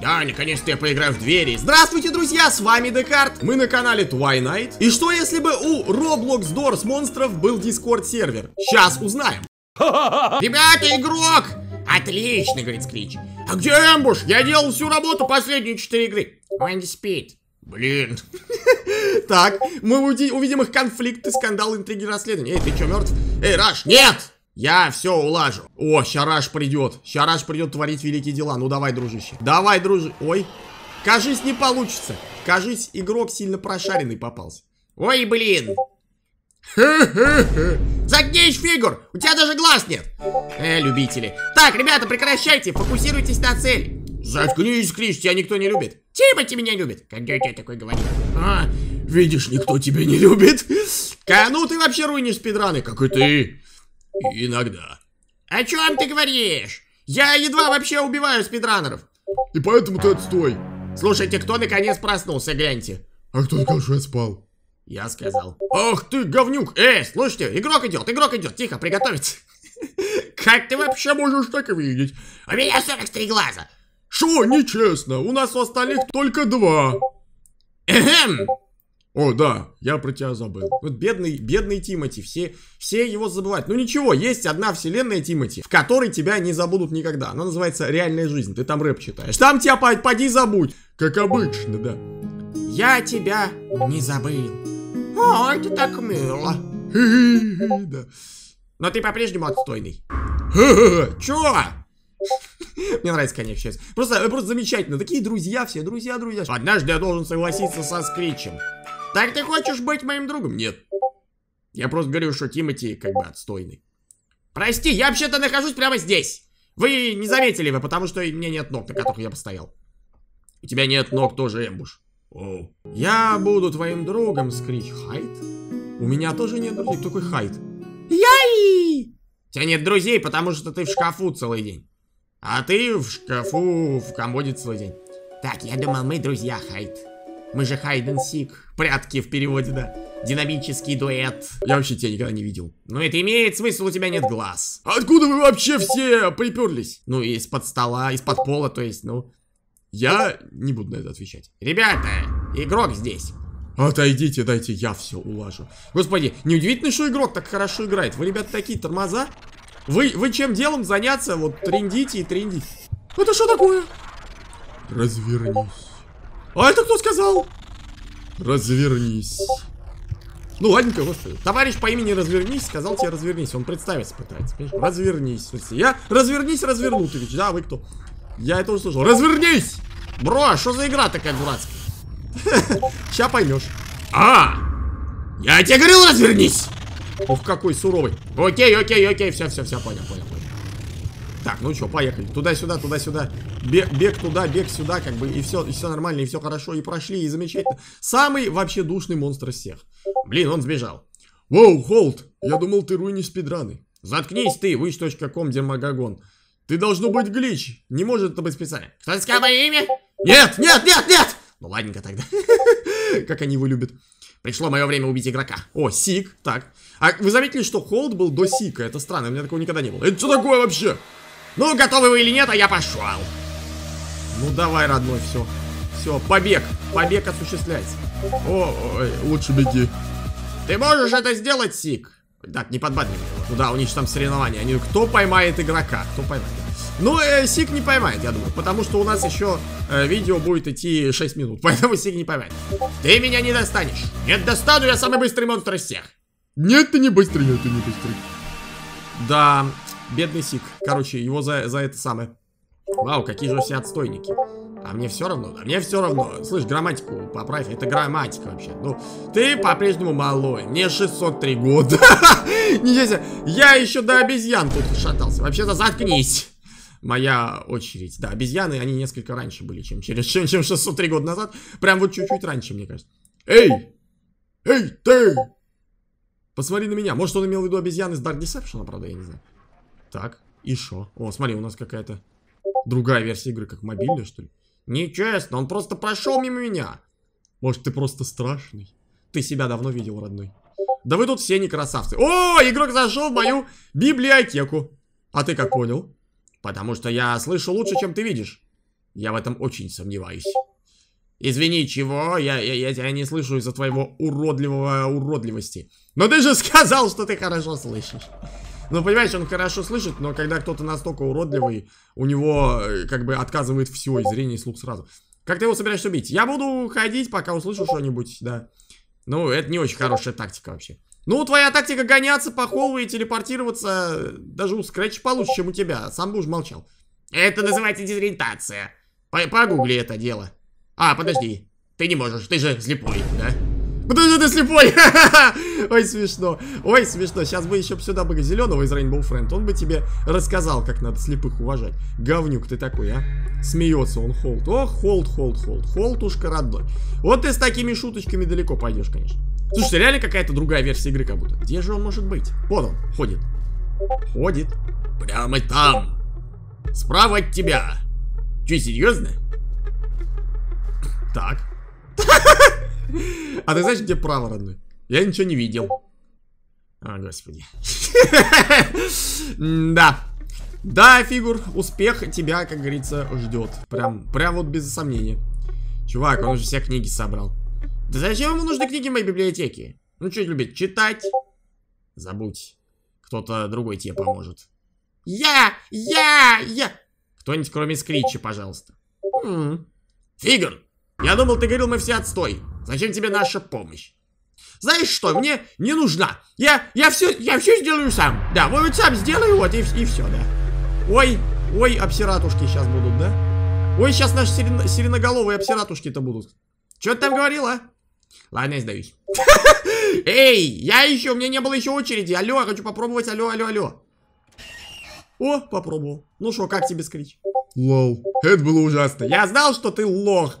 Да, наконец-то я поиграю в двери. Здравствуйте, друзья, с вами Декарт. Мы на канале Twilight. И что если бы у Roblox Doors монстров был дискорд сервер? Сейчас узнаем. Ребята, игрок! Отлично, говорит Скрич. А где Эмбуш? Я делал всю работу последние четыре игры. Он спит. Блин. Так, мы увидим их конфликты, скандал, интриги, расследования. Эй, ты чё, мертв? Эй, Раш, нет! Я все улажу. О, Шараш придет. Шараш придет творить великие дела. Ну давай, дружище. Давай, дружище. Ой. Кажись, не получится. Кажись, игрок сильно прошаренный попался. Ой, блин. Загнешь фигур! У тебя даже глаз нет! Э, любители. Так, ребята, прекращайте, фокусируйтесь на цели. Заткнись, Криш, тебя а никто не любит. Тимати меня любит. Когда я такой говорю? А, видишь, никто тебя не любит. ну ты вообще руинишь спидраны, как и ты. Иногда. О чем ты говоришь? Я едва вообще убиваю спидранеров. И поэтому ты отстой. Слушайте, кто наконец проснулся, гляньте. А кто сказал, что я спал? Я сказал. Ах ты, говнюк! Эй, слушайте, игрок идет, игрок идет, тихо, приготовиться. Как ты вообще можешь так видеть? У меня 43 глаза. Что, нечестно, у нас у остальных только два. Эхм, о, да, я про тебя забыл. Вот бедный, бедный Тимати, все, все его забывают. Ну ничего, есть одна вселенная Тимати, в которой тебя не забудут никогда. Она называется «Реальная жизнь», ты там рэп читаешь. Там тебя поди забудь, как обычно, да. Я тебя не забыл. О, а, это так мило. да. Но ты по-прежнему отстойный. Чё? Мне нравится, конечно, сейчас. Просто, просто замечательно. Такие друзья все, друзья, друзья. Однажды я должен согласиться со Скричем. Так ты хочешь быть моим другом? Нет. Я просто говорю, что Тимати как бы отстойный. Прости, я вообще-то нахожусь прямо здесь. Вы не заметили вы, потому что у меня нет ног, на которых я постоял. У тебя нет ног тоже, Эмбуш. О. Я буду твоим другом, скрич Хайт. У меня тоже нет друзей. Кто такой Хайт? Яй! У тебя нет друзей, потому что ты в шкафу целый день. А ты в шкафу в комоде целый день. Так, я думал, мы друзья, Хайт. Мы же Хайден Сик. Прятки в переводе, да. Динамический дуэт. Я вообще тебя никогда не видел. Ну это имеет смысл, у тебя нет глаз. Откуда вы вообще все приперлись? Ну из-под стола, из-под пола, то есть, ну... Я не буду на это отвечать. Ребята, игрок здесь. Отойдите, дайте, я все улажу. Господи, неудивительно, что игрок так хорошо играет. Вы, ребята, такие тормоза. Вы, вы чем делом заняться, вот трендите и трендите. Это что такое? Развернись. А это кто сказал? Развернись. Ну ладненько, господи. Товарищ по имени Развернись сказал тебе развернись. Он представиться пытается. Понимаешь? Развернись. Я развернись, развернутович. Да, вы кто? Я это услышал. Развернись! Бро, а что за игра такая дурацкая? Сейчас поймешь. А! Я тебе говорил, развернись! Ох, какой суровый. Окей, окей, окей, все, все, все, понял, понял. Так, ну что, поехали. Туда-сюда, туда-сюда. Бег, бег туда, бег сюда, как бы, и все, и все нормально, и все хорошо, и прошли, и замечательно. Самый вообще душный монстр из всех. Блин, он сбежал. Воу, Холд, я думал, ты руинишь спидраны. Заткнись ты, wish.com, демагогон. Ты должно быть глич. Не может это быть специально. Кто сказал мое имя? Нет, нет, нет, нет! Ну ладненько тогда. Как они его любят. Пришло мое время убить игрока. О, сик, так. А вы заметили, что холд был до сика? Это странно, у меня такого никогда не было. Это что такое вообще? Ну, готовы вы или нет, а я пошел. Ну, давай, родной, все. Все, побег. Побег осуществляется. О, ой, лучше беги. Ты можешь это сделать, Сик? Так, не подбадривай его. Ну да, у них там соревнования. Они, кто поймает игрока? Кто поймает? Ну, э, Сик не поймает, я думаю. Потому что у нас еще э, видео будет идти 6 минут. Поэтому Сик не поймает. Ты меня не достанешь. Нет, достану, я самый быстрый монстр из всех. Нет, ты не быстрый, нет, ты не быстрый. Да, Бедный Сик. Короче, его за, за это самое. Вау, какие же все отстойники. А мне все равно, да мне все равно. Слышь, грамматику поправь, это грамматика вообще. Ну, ты по-прежнему малой, мне 603 года. Ничего себе, я еще до обезьян тут шатался. Вообще-то заткнись. Моя очередь. Да, обезьяны, они несколько раньше были, чем через чем, чем 603 года назад. Прям вот чуть-чуть раньше, мне кажется. Эй! Эй, ты! Посмотри на меня. Может, он имел в виду обезьяны с Dark Deception, правда, я не знаю. Так, и шо? О, смотри, у нас какая-то другая версия игры, как мобильная, что ли? Нечестно, он просто прошел мимо меня. Может, ты просто страшный? Ты себя давно видел, родной. Да вы тут все не красавцы. О, игрок зашел в мою библиотеку. А ты как понял? Потому что я слышу лучше, чем ты видишь. Я в этом очень сомневаюсь. Извини, чего? Я, я, я тебя не слышу из-за твоего уродливого уродливости. Но ты же сказал, что ты хорошо слышишь. Ну, понимаешь, он хорошо слышит, но когда кто-то настолько уродливый, у него э, как бы отказывает все, и зрение, и слух сразу. Как ты его собираешься убить? Я буду ходить, пока услышу что-нибудь, да. Ну, это не очень хорошая тактика вообще. Ну, твоя тактика гоняться по холлу и телепортироваться э, даже у Скретча получше, чем у тебя. Сам бы уж молчал. Это называется дезориентация. По Погугли это дело. А, подожди. Ты не можешь, ты же слепой, да? Подожди, ты слепой! Ой, смешно. Ой, смешно. Сейчас бы еще сюда бы зеленого из Rainbow Friend. Он бы тебе рассказал, как надо слепых уважать. Говнюк ты такой, а? Смеется он, Холд. О, Холд, Холд, Холд. Холдушка родной. Вот ты с такими шуточками далеко пойдешь, конечно. Слушай, реально какая-то другая версия игры как будто. Где же он может быть? Вот он, ходит. Ходит. Прямо там. Справа от тебя. Че, серьезно? Так. А ты знаешь, где право, родной? Я ничего не видел. А, господи. Да. Да, фигур, успех тебя, как говорится, ждет. Прям, прям вот без сомнения. Чувак, он уже все книги собрал. Да зачем ему нужны книги в моей библиотеке? Ну, что любит? Читать? Забудь. Кто-то другой тебе поможет. Я! Я! Я! Кто-нибудь, кроме Скрича, пожалуйста. Фигур, я думал, ты говорил, мы все отстой. Зачем тебе наша помощь? Знаешь что, мне не нужна. Я, я все, я все сделаю сам. Да, вот сам сделаю, вот и, и все, да. Ой, ой, обсиратушки сейчас будут, да? Ой, сейчас наши сирено, сиреноголовые обсиратушки-то будут. Что ты там говорила? А? Ладно, я сдаюсь. Эй, я еще, у меня не было еще очереди. Алло, я хочу попробовать, алло, алло, алло. О, попробовал. Ну что, как тебе скрич? Лол, это было ужасно. Я знал, что ты лох.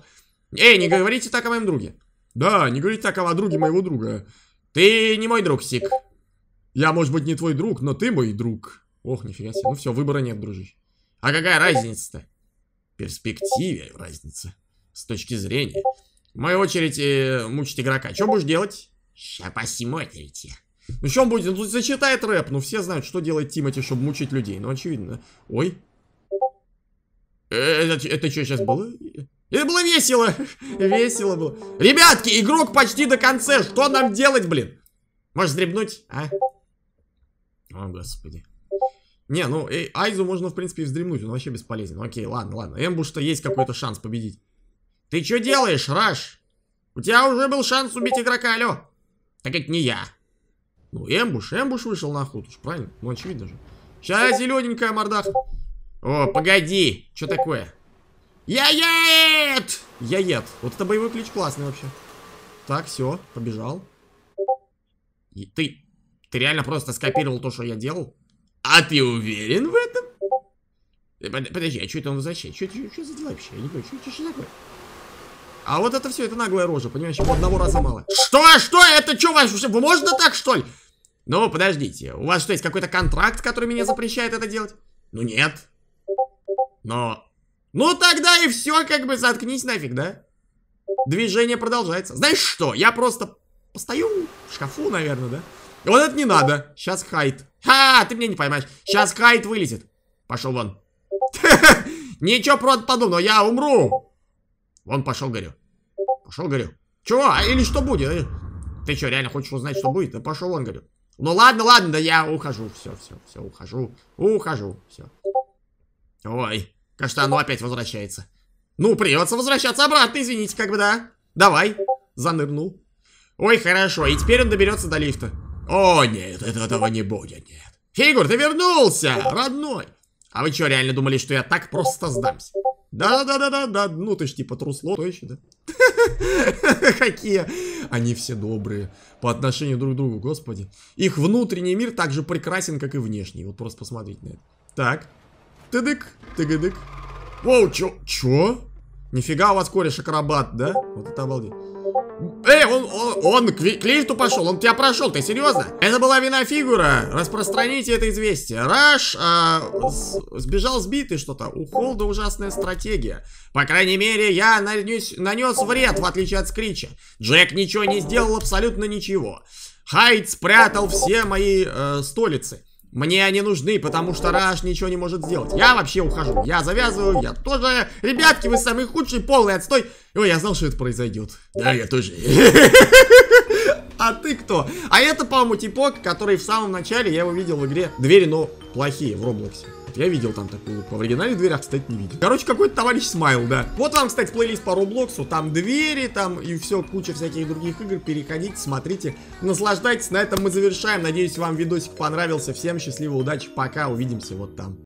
Эй, не говорите так о моем друге. Да, не говори так о друге моего друга. Ты не мой друг, Сик. Я, может быть, не твой друг, но ты мой друг. Ох, нифига себе. Ну все, выбора нет, дружище. А какая разница-то? перспективе разница. С точки зрения. В мою очередь э, мучить игрока. Что будешь делать? Ща посмотрите. Ну что он будет? Он тут зачитает рэп. Ну все знают, что делает Тимати, чтобы мучить людей. Ну очевидно. Ой. Э, это, это что сейчас было? И было весело. весело было. Ребятки, игрок почти до конца. Что нам делать, блин? Можешь вздремнуть, а? О, господи. Не, ну, эй, Айзу можно, в принципе, и вздремнуть. Он вообще бесполезен. Окей, ладно, ладно. Эмбуш-то есть какой-то шанс победить. Ты что делаешь, Раш? У тебя уже был шанс убить игрока, алё. Так это не я. Ну, Эмбуш, Эмбуш вышел на охоту, правильно? Ну, очевидно же. Сейчас зелененькая мордах. О, погоди. Что такое? Яет! Яет. Вот это боевой клич классный вообще. Так, все, побежал. И ты, ты реально просто скопировал то, что я делал? А ты уверен в этом? Э, подожди, а что это он возвращает? Что, за дела вообще? Я не понимаю, что, что, такое? А вот это все, это наглая рожа, понимаешь? Одного раза мало. Что, что? Это что, ваш? Можно так, что ли? Ну, подождите, у вас что, есть какой-то контракт, который меня запрещает это делать? Ну, нет. Но ну тогда и все, как бы заткнись нафиг, да? Движение продолжается. Знаешь что, я просто постою в шкафу, наверное, да? Вот это не надо. Сейчас хайт. Ха, ты меня не поймаешь. Сейчас хайт вылетит. Пошел вон. Ничего про подобного, я умру. Вон пошел, горю. Пошел, горю. Чего? А, или что будет? Э, ты что, реально хочешь узнать, что будет? Да пошел вон, говорю. Ну ладно, ладно, да я ухожу. Все, все, все, ухожу. Ухожу. Все. Ой. Кажется, оно опять возвращается. Ну, придется возвращаться обратно, извините, как бы, да. Давай. Занырнул. Ой, хорошо, и теперь он доберется до лифта. О, нет, этого не будет, нет. Фигур, ты вернулся, родной. А вы что, реально думали, что я так просто сдамся? Да-да-да-да-да, ну ты ж типа трусло, то еще, да? Какие они все добрые по отношению друг к другу, господи. Их внутренний мир так же прекрасен, как и внешний. Вот просто посмотрите на это. Так, Тыдык, тыгыдык. Воу, чё? Чё? Нифига у вас кореш акробат, да? Вот это обалдеть. Эй, он, он, он к, к лифту пошел, он тебя прошел, ты серьезно? Это была вина фигура, распространите это известие. Раш а, с, сбежал сбитый что-то, у Холда ужасная стратегия. По крайней мере, я нанес, нанес вред, в отличие от Скрича. Джек ничего не сделал, абсолютно ничего. Хайд спрятал все мои э, столицы. Мне они нужны, потому что Раш ничего не может сделать. Я вообще ухожу. Я завязываю, я тоже. Ребятки, вы самый худший, полный отстой. Ой, я знал, что это произойдет. Да, я тоже. а ты кто? А это, по-моему, типок, который в самом начале я его видел в игре «Двери, но плохие» в Роблоксе. Я видел там такую в оригинале дверях, кстати, не видел. Короче, какой-то товарищ смайл, да. Вот вам, кстати, плейлист по Роблоксу, там двери, там и все, куча всяких других игр. Переходите, смотрите, наслаждайтесь. На этом мы завершаем. Надеюсь, вам видосик понравился. Всем счастливо, удачи, пока, увидимся вот там.